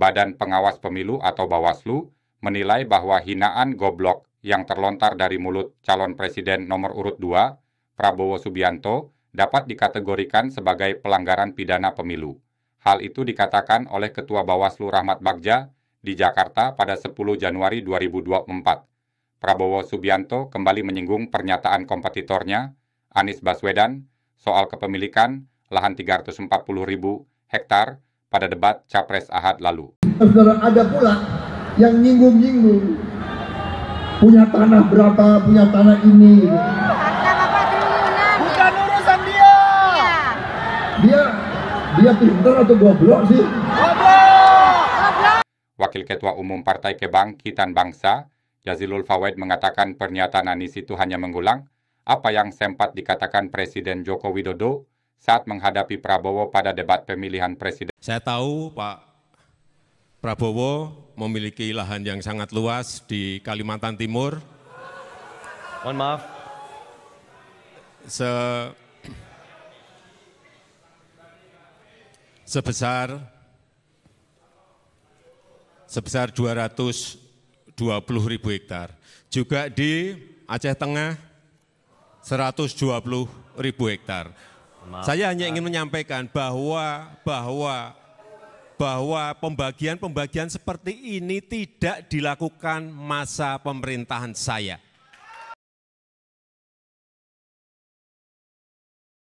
Badan Pengawas Pemilu atau Bawaslu menilai bahwa hinaan goblok yang terlontar dari mulut calon presiden nomor urut 2, Prabowo Subianto, dapat dikategorikan sebagai pelanggaran pidana pemilu. Hal itu dikatakan oleh Ketua Bawaslu Rahmat Bagja di Jakarta pada 10 Januari 2024. Prabowo Subianto kembali menyinggung pernyataan kompetitornya, Anies Baswedan, soal kepemilikan lahan 340 ribu hektar pada debat Capres Ahad lalu. Saudara, ada pula yang nyinggung-nyinggung punya tanah berapa, punya tanah ini. Bukan urusan dia. Dia dia pintar atau goblok sih? Goblok. Wakil Ketua Umum Partai Kebangkitan Bangsa, Jazilul Fawait mengatakan pernyataan Anies itu hanya mengulang apa yang sempat dikatakan Presiden Joko Widodo saat menghadapi Prabowo pada debat pemilihan presiden. Saya tahu Pak Prabowo memiliki lahan yang sangat luas di Kalimantan Timur. Mohon maaf. Se sebesar sebesar 220 ribu hektar. Juga di Aceh Tengah 120 ribu hektar. Saya hanya ingin menyampaikan bahwa bahwa bahwa pembagian-pembagian seperti ini tidak dilakukan masa pemerintahan saya.